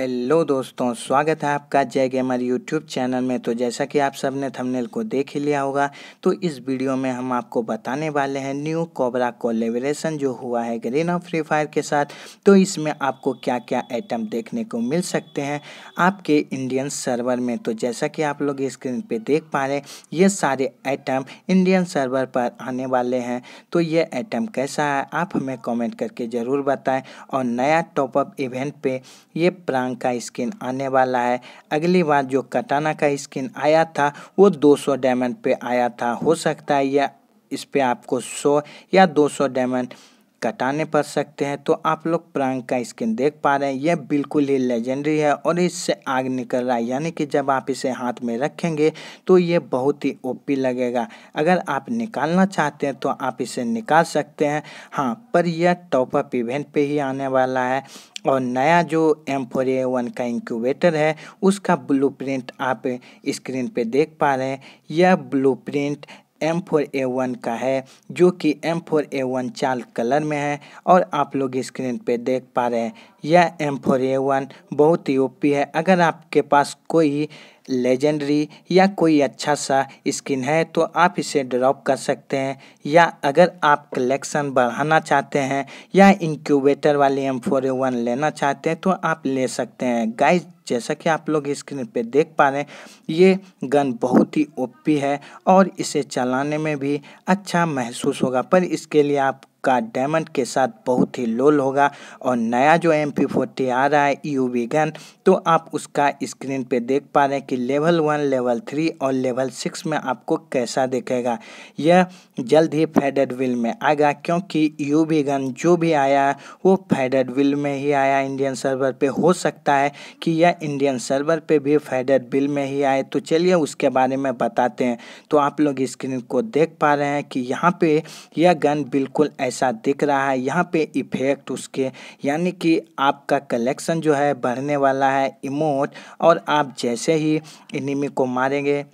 hello दोस्तों स्वागत है आपका जय गेमर यूट्यूब चैनल में तो जैसा कि आप सब ने थंबनेल को देख ही लिया होगा तो इस वीडियो में हम आपको बताने वाले हैं न्यू कोबरा कोलेबरेशन जो हुआ है ग्रीन ऑफ फ्री फायर के साथ तो इसमें आपको क्या क्या आइटम देखने को मिल सकते हैं आपके इंडियन सर्वर में तो जैसा कि आप लोग स्क्रीन पर देख पा रहे हैं ये सारे आइटम इंडियन सर्वर पर आने वाले हैं तो ये आइटम कैसा है आप हमें कॉमेंट करके ज़रूर बताएँ और नया टॉपअप इवेंट पर ये प्रांग रंग का स्किन आने वाला है अगली बार जो कटाना का स्किन आया था वो 200 डायमंड पे आया था हो सकता है यह इस पर आपको 100 या 200 डायमंड कटाने पर सकते हैं तो आप लोग प्रांग का स्किन देख पा रहे हैं यह बिल्कुल ही लेजेंडरी है और इससे आग निकल रहा है यानी कि जब आप इसे हाथ में रखेंगे तो ये बहुत ही ओपी लगेगा अगर आप निकालना चाहते हैं तो आप इसे निकाल सकते हैं हाँ पर यह टॉपअप इवेंट पे ही आने वाला है और नया जो एम फोर ए वन का इंक्यूबेटर है उसका ब्लूप्रिंट आप स्क्रीन पे देख पा रहे हैं यह blueprint M four A one का है जो कि एम फोर ए वन चाल कलर में है और आप लोग स्क्रीन पे देख पा रहे हैं यह एम फोर ए वन बहुत ही ओपी है अगर आपके पास कोई लेजेंडरी या कोई अच्छा सा स्किन है तो आप इसे ड्रॉप कर सकते हैं या अगर आप कलेक्शन बढ़ाना चाहते हैं या इंक्यूबेटर वाली एम फोर ए वन लेना चाहते हैं तो आप ले सकते हैं गाइस जैसा कि आप लोग स्क्रीन पे देख पा रहे हैं ये गन बहुत ही ओपी है और इसे चलाने में भी अच्छा महसूस होगा पर इसके लिए आप का डायमंड के साथ बहुत ही लोल होगा और नया जो एम पी फोर्टी आ रहा है यू वी गन तो आप उसका स्क्रीन पे देख पा रहे हैं कि लेवल वन लेवल थ्री और लेवल सिक्स में आपको कैसा दिखेगा यह जल्द ही फेडेड विल में आएगा क्योंकि यू वी गन जो भी आया है वो फेडेड विल में ही आया इंडियन सर्वर पे हो सकता है कि यह इंडियन सर्वर पे भी फेडर बिल में ही आए तो चलिए उसके बारे में बताते हैं तो आप लोग स्क्रीन को देख पा रहे हैं कि यहाँ पे यह गन बिल्कुल ऐसा दिख रहा है यहाँ पे इफेक्ट उसके यानी कि आपका कलेक्शन जो है बढ़ने वाला है इमोट और आप जैसे ही इनिमी को मारेंगे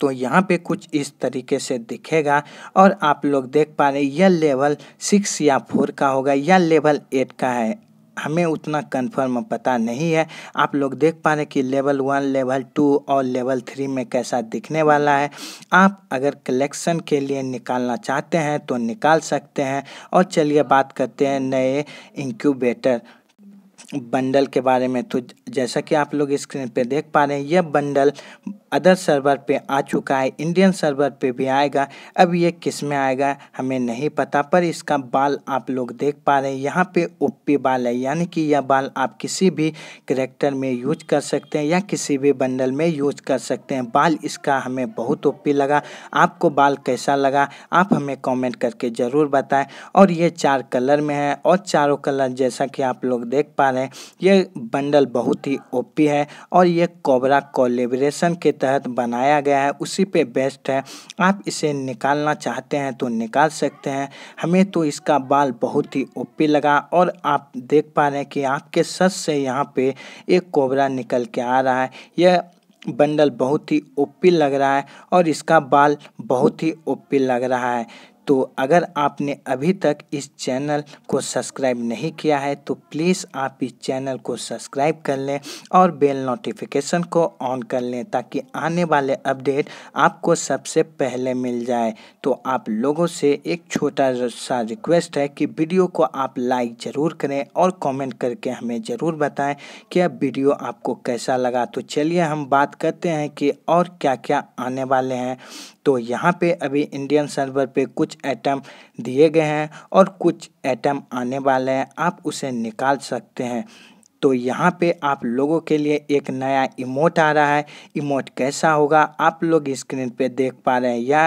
तो यहाँ पे कुछ इस तरीके से दिखेगा और आप लोग देख पा रहे हैं यह लेवल सिक्स या फोर का होगा या लेवल एट का है हमें उतना कंफर्म पता नहीं है आप लोग देख पा रहे हैं कि लेवल वन लेवल टू और लेवल थ्री में कैसा दिखने वाला है आप अगर कलेक्शन के लिए निकालना चाहते हैं तो निकाल सकते हैं और चलिए बात करते हैं नए इंक्यूबेटर बंडल के बारे में तो जैसा कि आप लोग स्क्रीन पे देख पा रहे हैं यह बंडल अदर सर्वर पे आ चुका है इंडियन सर्वर पे भी आएगा अब ये किस में आएगा हमें नहीं पता पर इसका बाल आप लोग देख पा रहे हैं यहाँ पे ओपी बाल है यानी कि यह बाल आप किसी भी करेक्टर में यूज कर सकते हैं या किसी भी बंडल में यूज कर सकते हैं बाल इसका हमें बहुत ओपी लगा आपको बाल कैसा लगा आप हमें कॉमेंट करके ज़रूर बताएँ और ये चार कलर में है और चारों कलर जैसा कि आप लोग देख पा रहे हैं ये बंडल बहुत ही ओपी है और ये कोबरा कोलेब्रेशन के तहत बनाया गया है उसी पे बेस्ट है आप इसे निकालना चाहते हैं तो निकाल सकते हैं हमें तो इसका बाल बहुत ही ओपी लगा और आप देख पा रहे हैं कि आपके सच से यहाँ पे एक कोबरा निकल के आ रहा है यह बंडल बहुत ही ओपी लग रहा है और इसका बाल बहुत ही ओपी लग रहा है तो अगर आपने अभी तक इस चैनल को सब्सक्राइब नहीं किया है तो प्लीज़ आप इस चैनल को सब्सक्राइब कर लें और बेल नोटिफिकेशन को ऑन कर लें ताकि आने वाले अपडेट आपको सबसे पहले मिल जाए तो आप लोगों से एक छोटा सा रिक्वेस्ट है कि वीडियो को आप लाइक ज़रूर करें और कमेंट करके हमें ज़रूर बताएं कि अब वीडियो आपको कैसा लगा तो चलिए हम बात करते हैं कि और क्या क्या आने वाले हैं तो यहाँ पे अभी इंडियन सर्वर पे कुछ कुछ आइटम दिए गए हैं और कुछ आइटम आने वाले हैं आप उसे निकाल सकते हैं तो यहाँ पे आप लोगों के लिए एक नया इमोट आ रहा है इमोट कैसा होगा आप लोग स्क्रीन पे देख पा रहे हैं या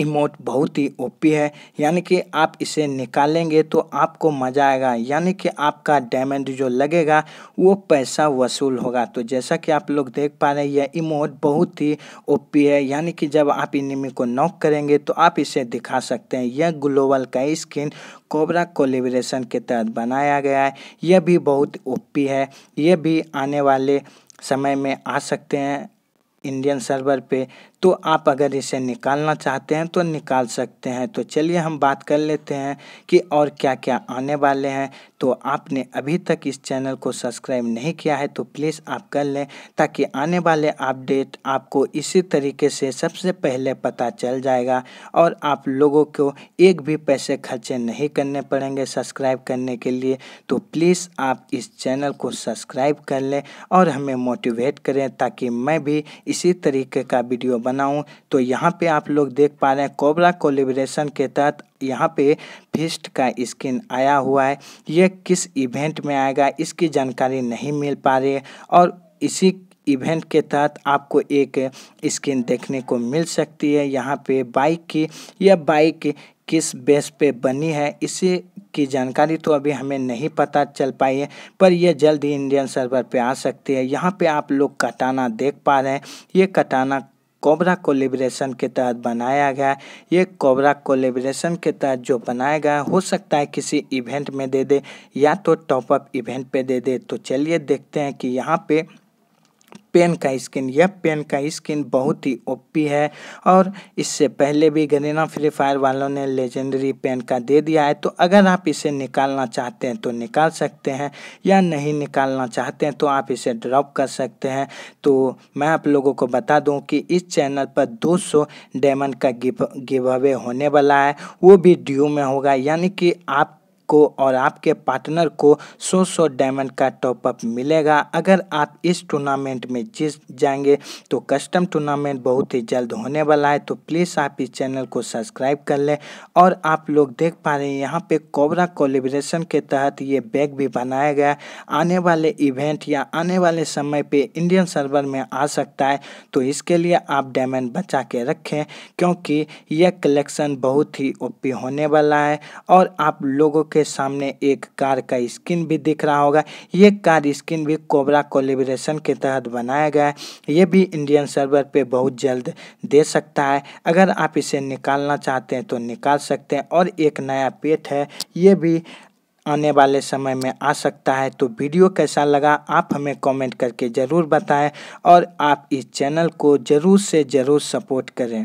इमोट बहुत ही ओपी है यानी कि आप इसे निकालेंगे तो आपको मज़ा आएगा यानी कि आपका डायमंड जो लगेगा वो पैसा वसूल होगा तो जैसा कि आप लोग देख पा रहे हैं यह इमोट बहुत ही ओपी है यानी कि जब आप इनिमी को नॉक करेंगे तो आप इसे दिखा सकते हैं यह ग्लोबल का स्किन कोबरा कोलिब्रेशन के तहत बनाया गया है यह भी बहुत ओपी है यह भी आने वाले समय में आ सकते हैं इंडियन सर्वर पे तो आप अगर इसे निकालना चाहते हैं तो निकाल सकते हैं तो चलिए हम बात कर लेते हैं कि और क्या क्या आने वाले हैं तो आपने अभी तक इस चैनल को सब्सक्राइब नहीं किया है तो प्लीज़ आप कर लें ताकि आने वाले अपडेट आपको इसी तरीके से सबसे पहले पता चल जाएगा और आप लोगों को एक भी पैसे खर्चे नहीं करने पड़ेंगे सब्सक्राइब करने के लिए तो प्लीज़ आप इस चैनल को सब्सक्राइब कर लें और हमें मोटिवेट करें ताकि मैं भी इसी तरीके का वीडियो बना बनाऊं तो यहाँ पे आप लोग देख पा रहे हैं कोबरा कोलिब्रेशन के तहत यहाँ पे फिस्ट का स्किन आया हुआ है ये किस इवेंट में आएगा इसकी जानकारी नहीं मिल पा रही है और इसी इवेंट के तहत आपको एक स्किन देखने को मिल सकती है यहाँ पे बाइक की यह बाइक किस बेस पे बनी है इसे की जानकारी तो अभी हमें नहीं पता चल पाई है पर यह जल्द ही इंडियन सर्वर पे आ सकती है यहाँ पे आप लोग कटाना देख पा रहे हैं ये कटाना कोबरा कोलेब्रेशन के तहत बनाया गया ये कोबरा कोलेब्रेशन के तहत जो बनाया गया हो सकता है किसी इवेंट में दे दे या तो टॉपअप इवेंट पे दे दे तो चलिए देखते हैं कि यहाँ पे पेन का स्किन यह पेन का स्किन बहुत ही ओपी है और इससे पहले भी गरीना फ्री फायर वालों ने लेजेंडरी पेन का दे दिया है तो अगर आप इसे निकालना चाहते हैं तो निकाल सकते हैं या नहीं निकालना चाहते हैं तो आप इसे ड्रॉप कर सकते हैं तो मैं आप लोगों को बता दूं कि इस चैनल पर 200 सौ डायमंड का गिव अवे होने वाला है वो भी ड्यू में होगा यानी कि आप को और आपके पार्टनर को सौ सौ डायमंड का टॉपअप मिलेगा अगर आप इस टूर्नामेंट में जीत जाएंगे तो कस्टम टूर्नामेंट बहुत ही जल्द होने वाला है तो प्लीज़ आप इस चैनल को सब्सक्राइब कर लें और आप लोग देख पा रहे हैं यहाँ पे कोबरा कोलिब्रेशन के तहत ये बैग भी बनाया गया आने वाले इवेंट या आने वाले समय पर इंडियन सर्वर में आ सकता है तो इसके लिए आप डायमंड बचा के रखें क्योंकि यह कलेक्शन बहुत ही ओपी होने वाला है और आप लोगों के सामने एक कार का स्किन भी दिख रहा होगा ये कार स्किन भी कोबरा कोलिब्रेशन के तहत बनाया गया है ये भी इंडियन सर्वर पे बहुत जल्द दे सकता है अगर आप इसे निकालना चाहते हैं तो निकाल सकते हैं और एक नया पेट है ये भी आने वाले समय में आ सकता है तो वीडियो कैसा लगा आप हमें कमेंट करके ज़रूर बताएं और आप इस चैनल को ज़रूर से ज़रूर सपोर्ट करें